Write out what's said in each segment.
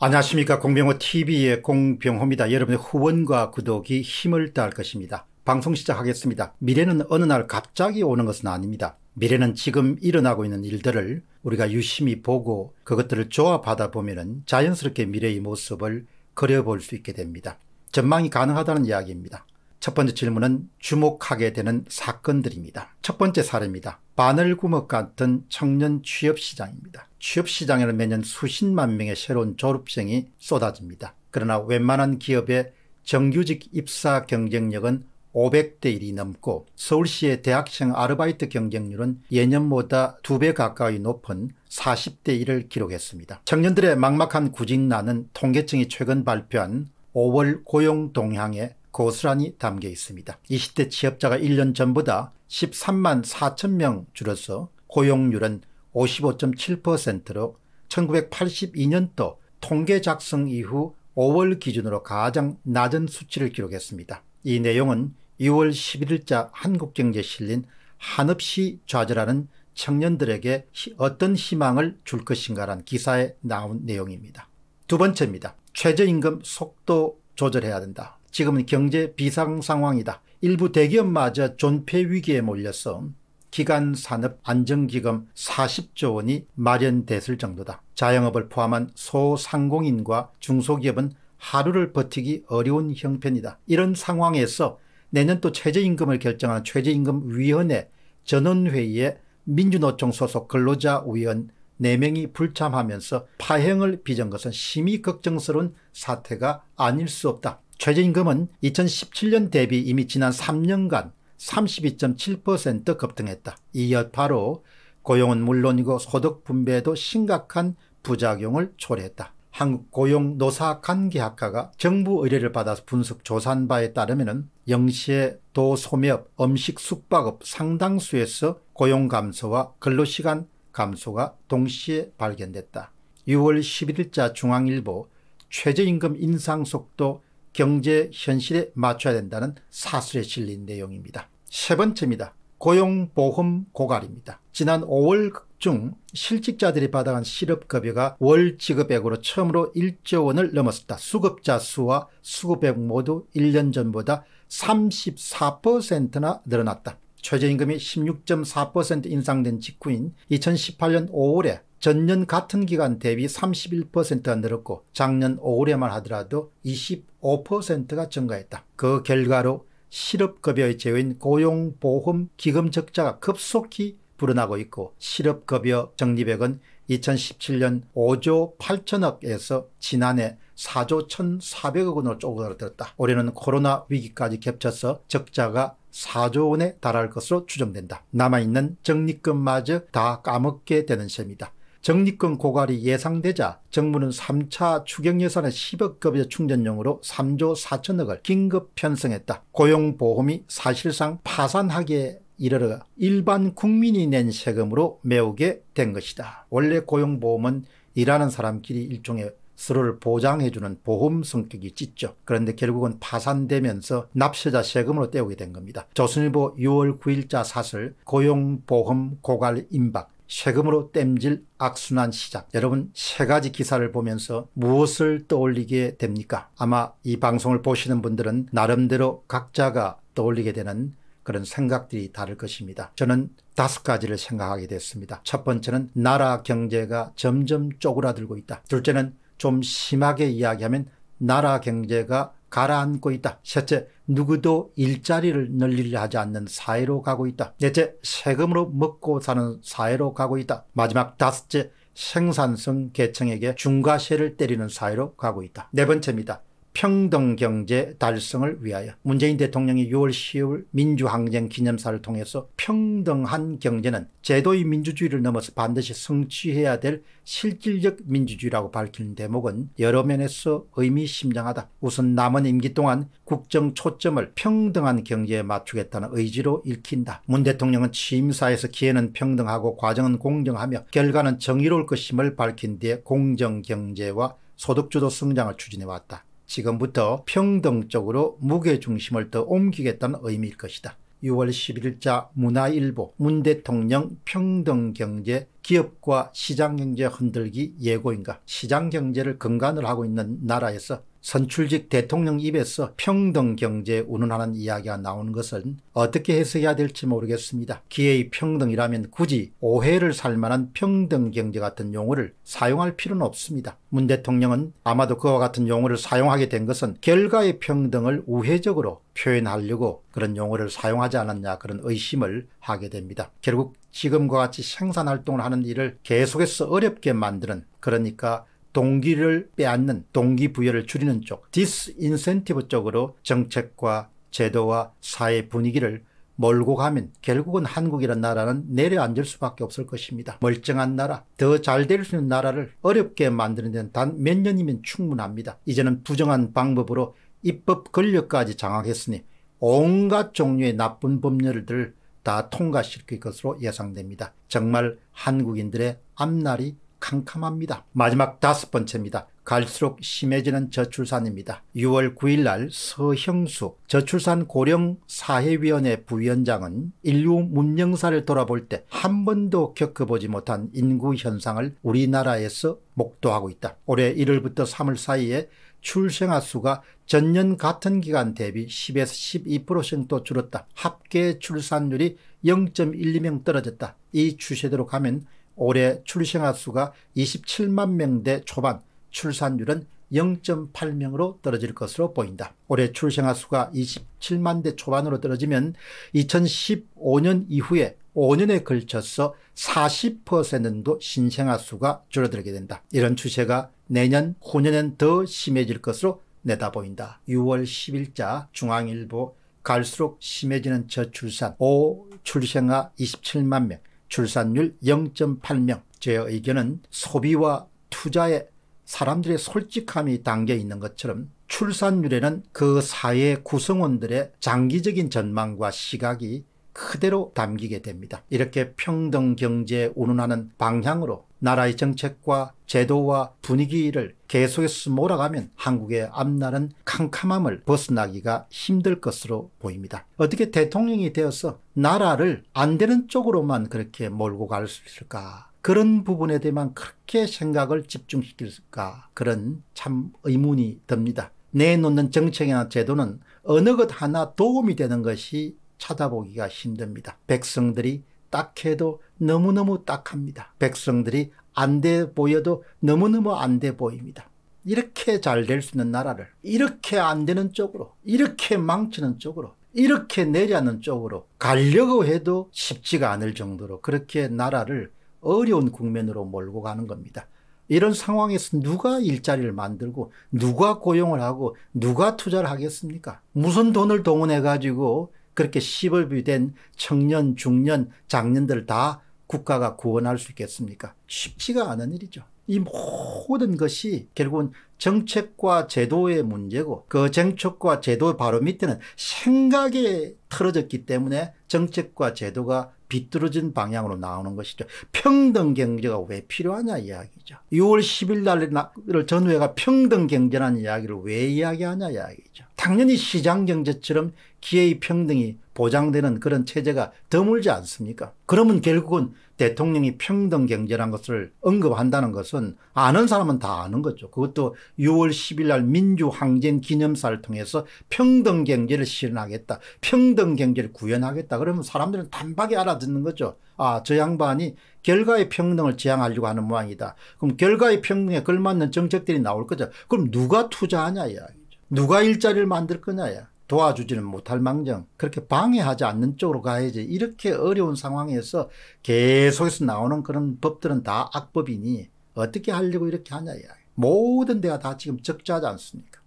안녕하십니까 공병호 TV의 공병호입니다. 여러분의 후원과 구독이 힘을 다할 것입니다. 방송 시작하겠습니다. 미래는 어느 날 갑자기 오는 것은 아닙니다. 미래는 지금 일어나고 있는 일들을 우리가 유심히 보고 그것들을 조합하다 보면 자연스럽게 미래의 모습을 그려볼 수 있게 됩니다. 전망이 가능하다는 이야기입니다. 첫 번째 질문은 주목하게 되는 사건들입니다. 첫 번째 사례입니다. 바늘구멍 같은 청년 취업시장입니다. 취업시장에는 매년 수십만 명의 새로운 졸업생이 쏟아집니다. 그러나 웬만한 기업의 정규직 입사 경쟁력은 500대 1이 넘고 서울시의 대학생 아르바이트 경쟁률은 예년보다 2배 가까이 높은 40대 1을 기록했습니다. 청년들의 막막한 구직난은 통계청이 최근 발표한 5월 고용 동향에 고스란히 담겨 있습니다. 20대 취업자가 1년 전보다 13만 4천 명 줄어서 고용률은 55.7%로 1982년도 통계 작성 이후 5월 기준으로 가장 낮은 수치를 기록했습니다. 이 내용은 2월 11일자 한국경제 실린 한없이 좌절하는 청년들에게 어떤 희망을 줄것인가라는 기사에 나온 내용입니다. 두 번째입니다. 최저임금 속도 조절해야 된다. 지금은 경제 비상 상황이다. 일부 대기업마저 존폐 위기에 몰려서 기간 산업 안정기금 40조 원이 마련됐을 정도다. 자영업을 포함한 소상공인과 중소기업은 하루를 버티기 어려운 형편이다. 이런 상황에서 내년또 최저임금을 결정하는 최저임금위원회 전원회의에 민주노총 소속 근로자 위원 4명이 불참하면서 파행을 빚은 것은 심히 걱정스러운 사태가 아닐 수 없다. 최저임금은 2017년 대비 이미 지난 3년간 32.7% 급등했다. 이 여파로 고용은 물론이고 소득 분배에도 심각한 부작용을 초래했다. 한국고용노사관계학과가 정부 의뢰를 받아서 분석 조사한 바에 따르면 영시의 도소매업, 음식, 숙박업 상당수에서 고용 감소와 근로시간 감소가 동시에 발견됐다. 6월 11일자 중앙일보 최저임금 인상 속도 경제 현실에 맞춰야 된다는 사슬에 실린 내용입니다. 세 번째입니다. 고용보험 고갈입니다. 지난 5월 중 실직자들이 받아간 실업급여가 월 지급액으로 처음으로 1조 원을 넘었었다. 수급자 수와 수급액 모두 1년 전보다 34%나 늘어났다. 최저임금이 16.4% 인상된 직후인 2018년 5월에 전년 같은 기간 대비 31%가 늘었고 작년 올해만 하더라도 25%가 증가했다. 그 결과로 실업급여의 제외인 고용보험 기금 적자가 급속히 불어나고 있고 실업급여 적립액은 2017년 5조 8천억에서 지난해 4조 1,400억 원으로 쪼그라들었다. 올해는 코로나 위기까지 겹쳐서 적자가 4조 원에 달할 것으로 추정된다. 남아있는 적립금마저 다 까먹게 되는 셈이다. 정리권 고갈이 예상되자 정부는 3차 추경 예산의 1 0억급여 충전용으로 3조 4천억을 긴급 편성했다. 고용보험이 사실상 파산하기에 이르러 일반 국민이 낸 세금으로 메우게 된 것이다. 원래 고용보험은 일하는 사람끼리 일종의 서로를 보장해주는 보험 성격이 짙죠. 그런데 결국은 파산되면서 납세자 세금으로 때우게 된 겁니다. 조선일보 6월 9일자 사설 고용보험 고갈 임박 세금으로 땜질 악순환 시작. 여러분 세 가지 기사를 보면서 무엇을 떠올리게 됩니까? 아마 이 방송을 보시는 분들은 나름대로 각자가 떠올리게 되는 그런 생각들이 다를 것입니다. 저는 다섯 가지를 생각하게 됐습니다. 첫 번째는 나라 경제가 점점 쪼그라들고 있다. 둘째는 좀 심하게 이야기하면 나라 경제가 가라앉고 있다. 셋째, 누구도 일자리를 늘리려 하지 않는 사회로 가고 있다. 넷째, 세금으로 먹고 사는 사회로 가고 있다. 마지막 다섯째, 생산성 계층에게 중과세를 때리는 사회로 가고 있다. 네 번째입니다. 평등경제 달성을 위하여 문재인 대통령이 6월 10일 민주항쟁 기념사를 통해서 평등한 경제는 제도의 민주주의를 넘어서 반드시 성취해야 될 실질적 민주주의라고 밝힌 대목은 여러 면에서 의미심장하다. 우선 남은 임기 동안 국정 초점을 평등한 경제에 맞추겠다는 의지로 읽힌다. 문 대통령은 취임사에서 기회는 평등하고 과정은 공정하며 결과는 정의로울 것임을 밝힌 뒤에 공정경제와 소득주도 성장을 추진해왔다. 지금부터 평등적으로 무게중심을 더 옮기겠다는 의미일 것이다. 6월 11일자 문화일보 문 대통령 평등경제 기업과 시장경제 흔들기 예고인가 시장경제를 근간을 하고 있는 나라에서 선출직 대통령 입에서 평등 경제에 운운하는 이야기가 나오는 것은 어떻게 해석해야 될지 모르겠습니다. 기회의 평등이라면 굳이 오해를 살 만한 평등 경제 같은 용어를 사용할 필요는 없습니다. 문 대통령은 아마도 그와 같은 용어를 사용하게 된 것은 결과의 평등을 우회적으로 표현하려고 그런 용어를 사용하지 않았냐 그런 의심을 하게 됩니다. 결국 지금과 같이 생산활동을 하는 일을 계속해서 어렵게 만드는 그러니까 동기를 빼앗는 동기부여를 줄이는 쪽 디스인센티브 쪽으로 정책과 제도와 사회 분위기를 몰고 가면 결국은 한국이란 나라는 내려앉을 수밖에 없을 것입니다. 멀쩡한 나라, 더 잘 될 수 있는 나라를 어렵게 만드는 데는 단 몇 년이면 충분합니다. 이제는 부정한 방법으로 입법 권력까지 장악했으니 온갖 종류의 나쁜 법률들을 다 통과시킬 것으로 예상됩니다. 정말 한국인들의 앞날이 캄캄합니다. 마지막 다섯 번째입니다. 갈수록 심해지는 저출산입니다. 6월 9일 날 서형수 저출산 고령 사회위원회 부위원장은 인류 문명사를 돌아볼 때 한 번도 겪어보지 못한 인구 현상을 우리나라에서 목도하고 있다. 올해 1월부터 3월 사이에 출생아 수가 전년 같은 기간 대비 10에서 12%또 줄었다. 합계 출산율이 0.12명 떨어졌다. 이 추세대로 가면 올해 출생아 수가 27만 명대 초반 출산율은 0.8명으로 떨어질 것으로 보인다. 올해 출생아 수가 27만 대 초반으로 떨어지면 2015년 이후에 5년에 걸쳐서 40%도 신생아 수가 줄어들게 된다. 이런 추세가 내년, 후년엔 더 심해질 것으로 내다보인다. 6월 10일자 중앙일보 갈수록 심해지는 저출산 5 출생아 27만 명 출산율 0.8명. 제 의견은 소비와 투자에 사람들의 솔직함이 담겨 있는 것처럼 출산율에는 그 사회 구성원들의 장기적인 전망과 시각이 그대로 담기게 됩니다. 이렇게 평등 경제에 운운하는 방향으로 나라의 정책과 제도와 분위기를 계속해서 몰아가면 한국의 앞날은 캄캄함을 벗어나기가 힘들 것으로 보입니다. 어떻게 대통령이 되어서 나라를 안 되는 쪽으로만 그렇게 몰고 갈 수 있을까? 그런 부분에 대해만 그렇게 생각을 집중시킬까? 그런 참 의문이 듭니다. 내놓는 정책이나 제도는 어느 것 하나 도움이 되는 것이 찾아보기가 힘듭니다. 백성들이 딱해도 너무너무 딱합니다. 백성들이 안 돼 보여도 너무너무 안 돼 보입니다. 이렇게 잘 될 수 있는 나라를 이렇게 안 되는 쪽으로 이렇게 망치는 쪽으로 이렇게 내려는 쪽으로 가려고 해도 쉽지가 않을 정도로 그렇게 나라를 어려운 국면으로 몰고 가는 겁니다. 이런 상황에서 누가 일자리를 만들고 누가 고용을 하고 누가 투자를 하겠습니까? 무슨 돈을 동원해 가지고 그렇게 시벌비된 청년, 중년, 장년들다 국가가 구원할 수 있겠습니까? 쉽지가 않은 일이죠. 이 모든 것이 결국은 정책과 제도의 문제고 그 정책과 제도 바로 밑에는 생각에 틀어졌기 때문에 정책과 제도가 비뚤어진 방향으로 나오는 것이죠. 평등 경제가 왜 필요하냐 이야기죠. 6월 10일 날 전후해가 평등 경제라는 이야기를 왜 이야기하냐 이야기죠. 당연히 시장 경제처럼 기회의 평등이 보장되는 그런 체제가 드물지 않습니까? 그러면 결국은 대통령이 평등 경제란 것을 언급한다는 것은 아는 사람은 다 아는 거죠. 그것도 6월 10일 날 민주항쟁 기념사를 통해서 평등 경제를 실현하겠다. 평등 경제를 구현하겠다. 그러면 사람들은 단박에 알아듣는 거죠. 아, 저 양반이 결과의 평등을 지향하려고 하는 모양이다. 그럼 결과의 평등에 걸맞는 정책들이 나올 거죠. 그럼 누가 투자하냐 이야기. 누가 일자리를 만들 거냐야. 도와주지는 못할 망정 그렇게 방해하지 않는 쪽으로 가야지 이렇게 어려운 상황에서 계속해서 나오는 그런 법들은 다 악법이니 어떻게 하려고 이렇게 하냐야 모든 데가 다 지금 적자하지 않습니까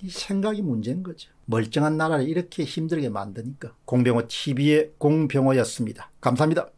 이 생각이 문제인 거죠 멀쩡한 나라를 이렇게 힘들게 만드니까 공병호 TV의 공병호였습니다 감사합니다